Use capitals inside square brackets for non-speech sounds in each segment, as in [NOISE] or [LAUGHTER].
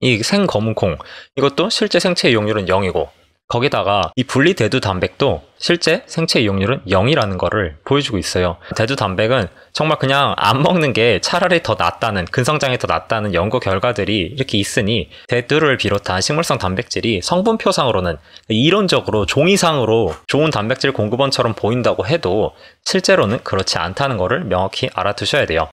이 생검은콩 이것도 실제 생체 이용률은 0이고 거기다가 이 분리 대두 단백도 실제 생체 이용률은 0이라는 거를 보여주고 있어요. 대두 단백은 정말 그냥 안 먹는 게 차라리 더 낫다는 근성장이 더 낫다는 연구 결과들이 이렇게 있으니 대두를 비롯한 식물성 단백질이 성분표상으로는 이론적으로 종이상으로 좋은 단백질 공급원처럼 보인다고 해도 실제로는 그렇지 않다는 거를 명확히 알아두셔야 돼요.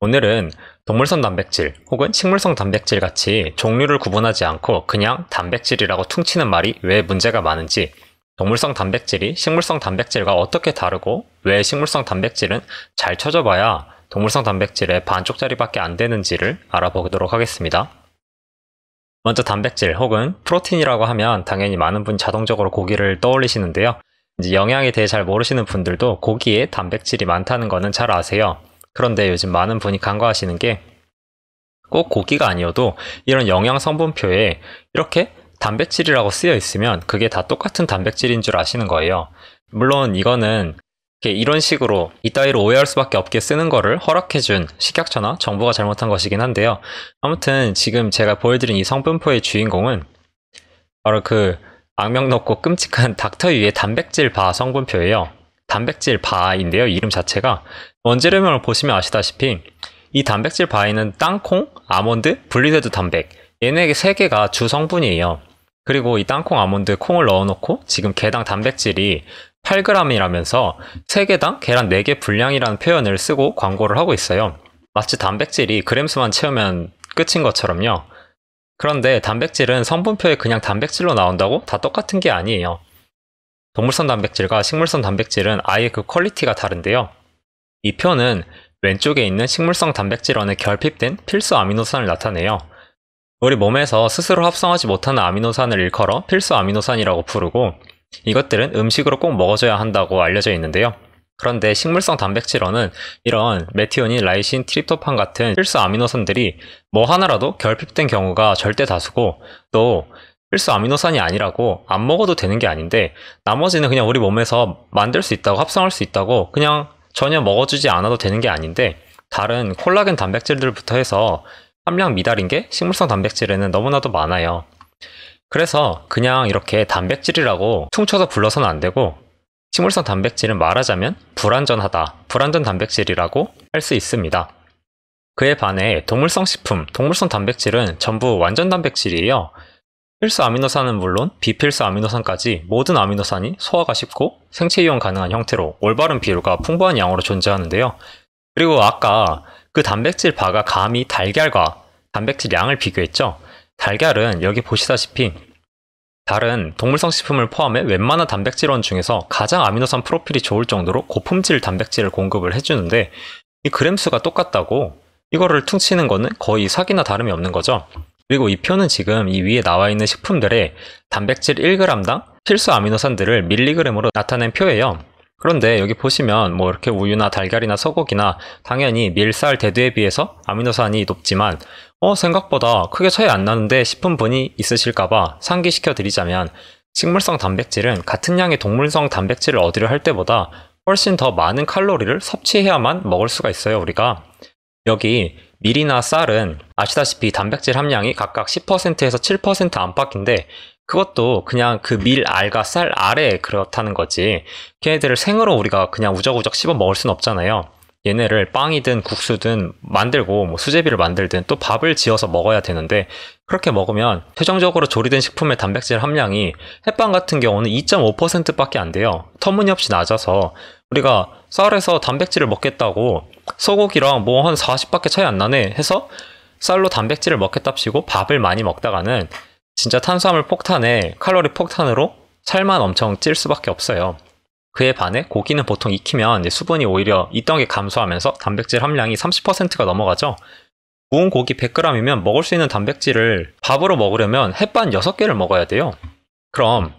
오늘은 동물성 단백질 혹은 식물성 단백질 같이 종류를 구분하지 않고 그냥 단백질이라고 퉁치는 말이 왜 문제가 많은지 동물성 단백질이 식물성 단백질과 어떻게 다르고 왜 식물성 단백질은 잘 쳐져봐야 동물성 단백질의 반쪽짜리밖에 안 되는지를 알아보도록 하겠습니다. 먼저 단백질 혹은 프로틴이라고 하면 당연히 많은 분 자동적으로 고기를 떠올리시는데요. 이제 영양에 대해 잘 모르시는 분들도 고기에 단백질이 많다는 거는 잘 아세요. 그런데 요즘 많은 분이 간과하시는 게 꼭 고기가 아니어도 이런 영양 성분표에 이렇게 단백질이라고 쓰여 있으면 그게 다 똑같은 단백질인 줄 아시는 거예요. 물론 이거는 이런 식으로 이따위로 오해할 수밖에 없게 쓰는 거를 허락해준 식약처나 정부가 잘못한 것이긴 한데요. 아무튼 지금 제가 보여드린 이 성분표의 주인공은 바로 그 악명 높고 끔찍한 닥터유의 단백질 바 성분표예요. 단백질 바인데요. 이름 자체가 원재료명을 보시면 아시다시피 이 단백질 바에는 땅콩, 아몬드, 분리대두 단백 얘네 세 개가 주 성분이에요. 그리고 이 땅콩, 아몬드, 콩을 넣어놓고 지금 개당 단백질이 8g이라면서 3개당 계란 4개 분량이라는 표현을 쓰고 광고를 하고 있어요. 마치 단백질이 그램수만 채우면 끝인 것처럼요. 그런데 단백질은 성분표에 그냥 단백질로 나온다고 다 똑같은 게 아니에요. 동물성 단백질과 식물성 단백질은 아예 그 퀄리티가 다른데요. 이 표는 왼쪽에 있는 식물성 단백질원에 결핍된 필수 아미노산을 나타내요. 우리 몸에서 스스로 합성하지 못하는 아미노산을 일컬어 필수 아미노산이라고 부르고 이것들은 음식으로 꼭 먹어줘야 한다고 알려져 있는데요. 그런데 식물성 단백질원은 이런 메티오닌, 라이신, 트립토판 같은 필수 아미노산들이 뭐 하나라도 결핍된 경우가 절대 다수고 또 필수 아미노산이 아니라고 안 먹어도 되는 게 아닌데 나머지는 그냥 우리 몸에서 만들 수 있다고 합성할 수 있다고 그냥 전혀 먹어주지 않아도 되는 게 아닌데 다른 콜라겐 단백질들부터 해서 함량 미달인 게 식물성 단백질에는 너무나도 많아요. 그래서 그냥 이렇게 단백질이라고 퉁쳐서 불러서는 안 되고 식물성 단백질은 말하자면 불완전하다, 불완전 단백질이라고 할 수 있습니다. 그에 반해 동물성 식품, 동물성 단백질은 전부 완전 단백질이에요. 필수 아미노산은 물론 비필수 아미노산까지 모든 아미노산이 소화가 쉽고 생체 이용 가능한 형태로 올바른 비율과 풍부한 양으로 존재하는데요. 그리고 아까 그 단백질 바가 감히 달걀과 단백질 양을 비교했죠. 달걀은 여기 보시다시피 다른 동물성 식품을 포함해 웬만한 단백질원 중에서 가장 아미노산 프로필이 좋을 정도로 고품질 단백질을 공급을 해주는데 이 그램수가 똑같다고 이거를 퉁치는 거는 거의 사기나 다름이 없는 거죠. 그리고 이 표는 지금 이 위에 나와 있는 식품들의 단백질 1g당 필수 아미노산들을 밀리그램으로 나타낸 표예요. 그런데 여기 보시면 뭐 이렇게 우유나 달걀이나 소고기나 당연히 밀살 대두에 비해서 아미노산이 높지만 어 생각보다 크게 차이 안 나는데 싶은 분이 있으실까봐 상기시켜 드리자면 식물성 단백질은 같은 양의 동물성 단백질을 얻으려 할 때보다 훨씬 더 많은 칼로리를 섭취해야만 먹을 수가 있어요 우리가 여기 밀이나 쌀은 아시다시피 단백질 함량이 각각 10%에서 7% 안팎인데 그것도 그냥 그 밀 알과 쌀 아래에 그렇다는 거지 걔네들을 생으로 우리가 그냥 우적우적 씹어 먹을 순 없잖아요 얘네를 빵이든 국수든 만들고 뭐 수제비를 만들든 또 밥을 지어서 먹어야 되는데 그렇게 먹으면 최종적으로 조리된 식품의 단백질 함량이 햇빵 같은 경우는 2.5%밖에 안 돼요 터무니없이 낮아서 우리가 쌀에서 단백질을 먹겠다고 소고기랑 뭐 한 40밖에 차이 안 나네 해서 쌀로 단백질을 먹겠답시고 밥을 많이 먹다가는 진짜 탄수화물 폭탄에 칼로리 폭탄으로 살만 엄청 찔 수밖에 없어요. 그에 반해 고기는 보통 익히면 수분이 오히려 있던 게 감소하면서 단백질 함량이 30%가 넘어가죠. 구운 고기 100g이면 먹을 수 있는 단백질을 밥으로 먹으려면 햇반 6개를 먹어야 돼요. 그럼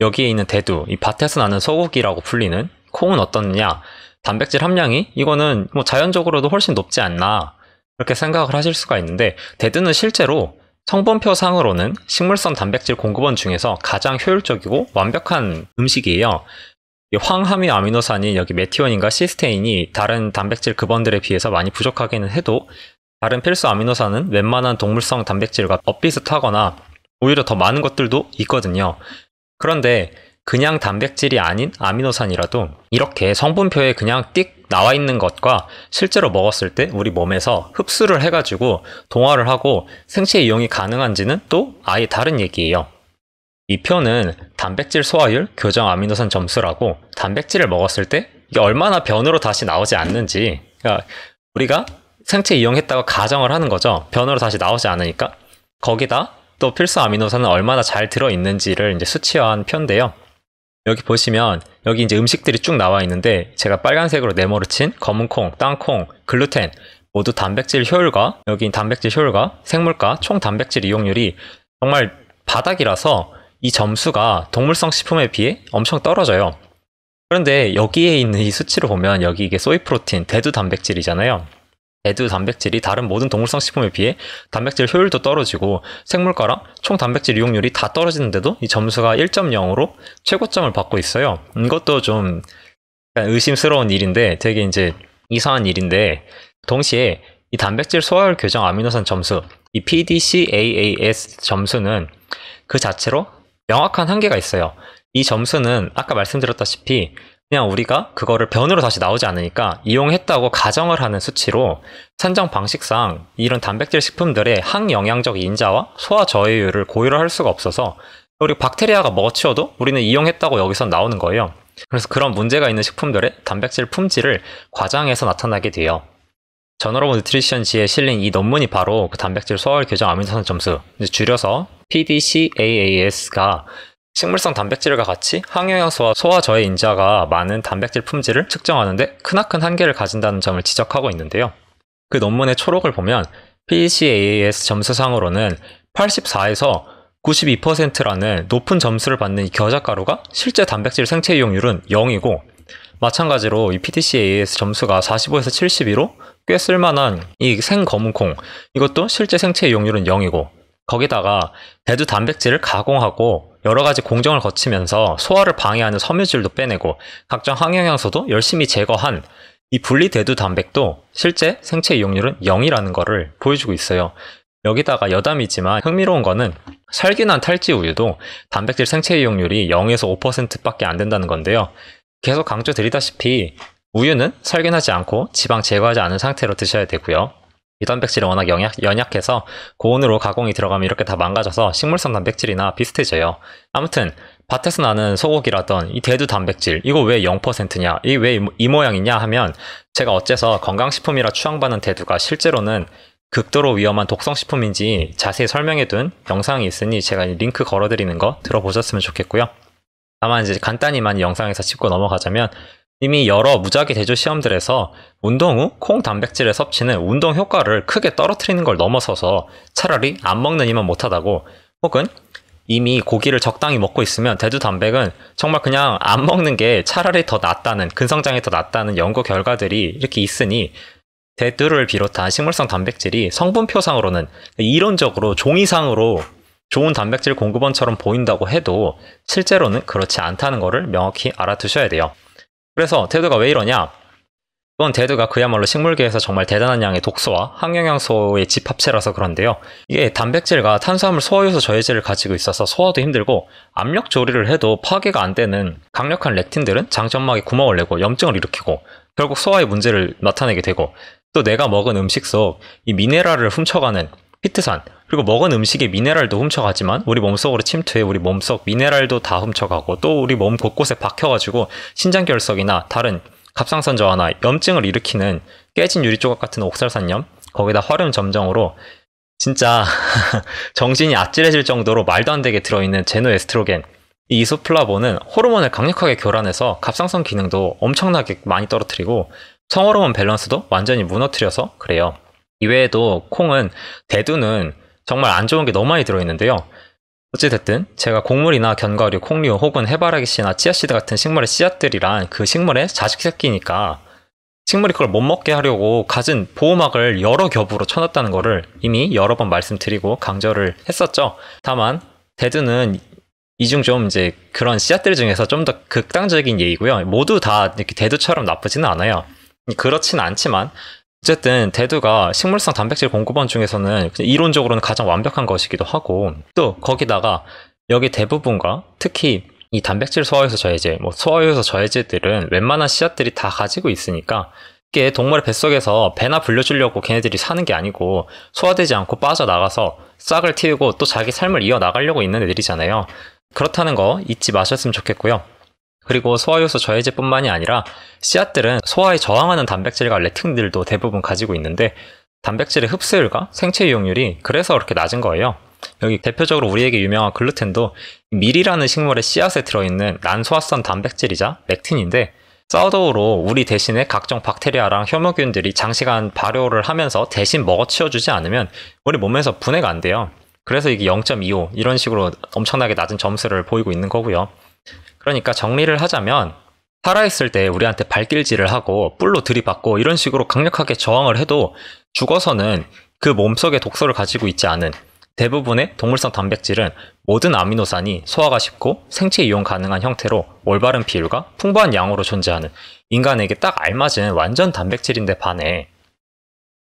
여기에 있는 대두, 이 밭에서 나는 소고기라고 불리는 콩은 어떻느냐? 단백질 함량이 이거는 뭐 자연적으로도 훨씬 높지 않나 그렇게 생각을 하실 수가 있는데 데드는 실제로 성분표 상으로는 식물성 단백질 공급원 중에서 가장 효율적이고 완벽한 음식이에요. 황함유 아미노산이 여기 메티온인과 시스테인이 다른 단백질 급원들에 비해서 많이 부족하기는 해도 다른 필수 아미노산은 웬만한 동물성 단백질과 엇비슷하거나 오히려 더 많은 것들도 있거든요. 그런데 그냥 단백질이 아닌 아미노산이라도 이렇게 성분표에 그냥 띡 나와 있는 것과 실제로 먹었을 때 우리 몸에서 흡수를 해가지고 동화를 하고 생체 이용이 가능한지는 또 아예 다른 얘기예요. 이 표는 단백질 소화율 교정 아미노산 점수라고 단백질을 먹었을 때 이게 얼마나 변으로 다시 나오지 않는지 그러니까 우리가 생체 이용했다고 가정을 하는 거죠. 변으로 다시 나오지 않으니까 거기다 또 필수 아미노산은 얼마나 잘 들어 있는지를 이제 수치화한 편인데요. 여기 보시면 여기 이제 음식들이 쭉 나와 있는데 제가 빨간색으로 네모로 친 검은콩, 땅콩, 글루텐 모두 단백질 효율과 여기 단백질 효율과 생물과총 단백질 이용률이 정말 바닥이라서 이 점수가 동물성 식품에 비해 엄청 떨어져요. 그런데 여기에 있는 이 수치를 보면 여기 이게 소이 프로틴, 대두 단백질이잖아요. 에드 단백질이 다른 모든 동물성 식품에 비해 단백질 효율도 떨어지고 생물가랑 총 단백질 이용률이 다 떨어지는데도 이 점수가 1.0으로 최고점을 받고 있어요. 이것도 좀 의심스러운 일인데 되게 이제 이상한 일인데 동시에 이 단백질 소화율 교정 아미노산 점수 이 PDCAAS 점수는 그 자체로 명확한 한계가 있어요. 이 점수는 아까 말씀드렸다시피 그냥 우리가 그거를 변으로 다시 나오지 않으니까 이용했다고 가정을 하는 수치로 산정 방식상 이런 단백질 식품들의 항영양적 인자와 소화 저해율을 고유를할 수가 없어서 우리 박테리아가 먹어치워도 뭐 우리는 이용했다고 여기서 나오는 거예요. 그래서 그런 문제가 있는 식품들의 단백질 품질을 과장해서 나타나게 돼요. 저널오브 뉴트리션지에 실린 이 논문이 바로 그 단백질 소화율 교정 아미노산 점수, 줄여서 PDCAAS가 식물성 단백질과 같이 항영양소와 소화저해 인자가 많은 단백질 품질을 측정하는데 크나큰 한계를 가진다는 점을 지적하고 있는데요. 그 논문의 초록을 보면 PCAAS e 점수상으로는 84에서 92%라는 높은 점수를 받는 이 겨자가루가 실제 단백질 생체 이용률은 0이고 마찬가지로 이 PTCAS 점수가 45에서 72로 꽤 쓸만한 이 생검은콩 이것도 실제 생체 이용률은 0이고 거기다가 대두 단백질을 가공하고 여러 가지 공정을 거치면서 소화를 방해하는 섬유질도 빼내고 각종 항영양소도 열심히 제거한 이 분리대두 단백도 실제 생체 이용률은 0이라는 것을 보여주고 있어요. 여기다가 여담이지만 흥미로운 거는 살균한 탈지 우유도 단백질 생체 이용률이 0에서 5%밖에 안 된다는 건데요. 계속 강조드리다시피 우유는 살균하지 않고 지방 제거하지 않은 상태로 드셔야 되고요. 이단백질이 워낙 연약, 해서 고온으로 가공이 들어가면 이렇게 다 망가져서 식물성 단백질이나 비슷해져요. 아무튼 밭에서 나는 소고기라던 이 대두 단백질 이거 왜 0%냐 이 왜 이 모양이냐 하면 제가 어째서 건강식품이라 추앙받는 대두가 실제로는 극도로 위험한 독성식품인지 자세히 설명해둔 영상이 있으니 제가 링크 걸어드리는 거 들어보셨으면 좋겠고요. 다만 이제 간단히만 영상에서 짚고 넘어가자면 이미 여러 무작위 대조 시험들에서 운동 후 콩 단백질의 섭취는 운동 효과를 크게 떨어뜨리는 걸 넘어서서 차라리 안 먹는 이만 못하다고 혹은 이미 고기를 적당히 먹고 있으면 대두 단백은 정말 그냥 안 먹는 게 차라리 더 낫다는 근성장애더 낫다는 연구 결과들이 이렇게 있으니 대두를 비롯한 식물성 단백질이 성분표상으로는 이론적으로 종이상으로 좋은 단백질 공급원처럼 보인다고 해도 실제로는 그렇지 않다는 것을 명확히 알아두셔야 돼요. 그래서 데드가 왜 이러냐? 이건 데드가 그야말로 식물계에서 정말 대단한 양의 독소와 항영양소의 집합체라서 그런데요. 이게 단백질과 탄수화물 소화효소 저해제를 가지고 있어서 소화도 힘들고 압력 조리를 해도 파괴가 안 되는 강력한 렉틴들은 장점막에 구멍을 내고 염증을 일으키고 결국 소화의 문제를 나타내게 되고 또 내가 먹은 음식 속 이 미네랄을 훔쳐가는 피트산, 그리고 먹은 음식에 미네랄도 훔쳐가지만 우리 몸속으로 침투해 우리 몸속 미네랄도 다 훔쳐가고 또 우리 몸 곳곳에 박혀가지고 신장결석이나 다른 갑상선 저하나 염증을 일으키는 깨진 유리 조각 같은 옥살산염 거기다 화렴 점정으로 진짜 [LAUGHS] 정신이 아찔해질 정도로 말도 안 되게 들어있는 제노 에스트로겐 이 이소플라본은 호르몬을 강력하게 교란해서 갑상선 기능도 엄청나게 많이 떨어뜨리고 성호르몬 밸런스도 완전히 무너뜨려서 그래요. 이외에도 콩은 대두는 정말 안 좋은 게 너무 많이 들어있는데요. 어찌됐든 제가 곡물이나 견과류, 콩류 혹은 해바라기 씨나 치아씨드 같은 식물의 씨앗들이란 그 식물의 자식 새끼니까 식물이 그걸 못 먹게 하려고 가진 보호막을 여러 겹으로 쳐놨다는 거를 이미 여러 번 말씀드리고 강조를 했었죠. 다만 데드는 이중 좀 이제 그런 씨앗들 중에서 좀 더 극단적인 예이고요. 모두 다 이렇게 데드처럼 나쁘지는 않아요. 그렇진 않지만 어쨌든 대두가 식물성 단백질 공급원 중에서는 이론적으로는 가장 완벽한 것이기도 하고 또 거기다가 여기 대부분과 특히 이 단백질 소화효소 저해제, 뭐 소화효소 저해제들은 웬만한 씨앗들이 다 가지고 있으니까 이게 동물의 뱃속에서 배나 불려주려고 걔네들이 사는 게 아니고 소화되지 않고 빠져나가서 싹을 틔우고 또 자기 삶을 이어나가려고 있는 애들이잖아요. 그렇다는 거 잊지 마셨으면 좋겠고요. 그리고 소화효소 저해제뿐만이 아니라 씨앗들은 소화에 저항하는 단백질과 레틴들도 대부분 가지고 있는데 단백질의 흡수율과 생체 이용률이 그래서 그렇게 낮은 거예요. 여기 대표적으로 우리에게 유명한 글루텐도 밀이라는 식물의 씨앗에 들어있는 난소화성 단백질이자 렉틴인데 사우더우로 우리 대신에 각종 박테리아랑 혐오균들이 장시간 발효를 하면서 대신 먹어치워주지 않으면 우리 몸에서 분해가 안 돼요. 그래서 이게 0.25 이런 식으로 엄청나게 낮은 점수를 보이고 있는 거고요. 그러니까 정리를 하자면 살아있을 때 우리한테 발길질을 하고 뿔로 들이받고 이런 식으로 강력하게 저항을 해도 죽어서는 그 몸속에 독소를 가지고 있지 않은 대부분의 동물성 단백질은 모든 아미노산이 소화가 쉽고 생체 이용 가능한 형태로 올바른 비율과 풍부한 양으로 존재하는 인간에게 딱 알맞은 완전 단백질인데 반해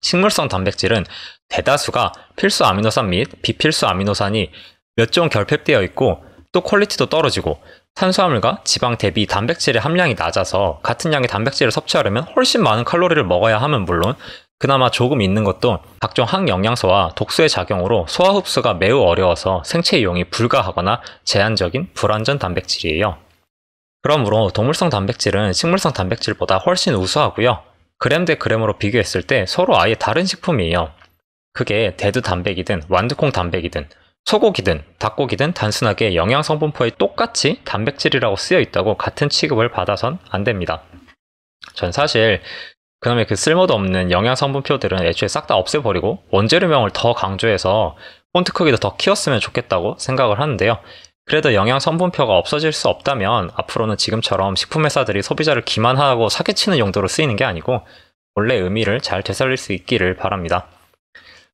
식물성 단백질은 대다수가 필수 아미노산 및 비필수 아미노산이 몇 종 결핍되어 있고 또 퀄리티도 떨어지고 탄수화물과 지방 대비 단백질의 함량이 낮아서 같은 양의 단백질을 섭취하려면 훨씬 많은 칼로리를 먹어야 함은 물론 그나마 조금 있는 것도 각종 항영양소와 독소의 작용으로 소화 흡수가 매우 어려워서 생체 이용이 불가하거나 제한적인 불완전 단백질이에요. 그러므로 동물성 단백질은 식물성 단백질보다 훨씬 우수하고요. 그램 대 그램으로 비교했을 때 서로 아예 다른 식품이에요. 그게 대두 단백이든 완두콩 단백이든 소고기든 닭고기든 단순하게 영양성분표에 똑같이 단백질이라고 쓰여 있다고 같은 취급을 받아선 안 됩니다. 전 사실 그놈의 그 쓸모도 없는 영양성분표들은 애초에 싹 다 없애버리고 원재료명을 더 강조해서 폰트 크기도 더 키웠으면 좋겠다고 생각을 하는데요. 그래도 영양성분표가 없어질 수 없다면 앞으로는 지금처럼 식품회사들이 소비자를 기만하고 사기치는 용도로 쓰이는 게 아니고 원래 의미를 잘 되살릴 수 있기를 바랍니다.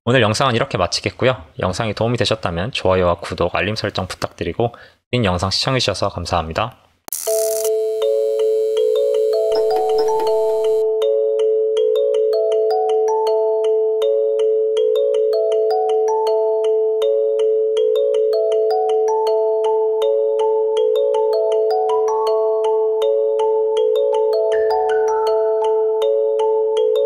오늘 영상은 이렇게 마치겠고요. 영상이 도움이 되셨다면 좋아요와 구독, 알림 설정 부탁드리고 긴 영상 시청해주셔서 감사합니다.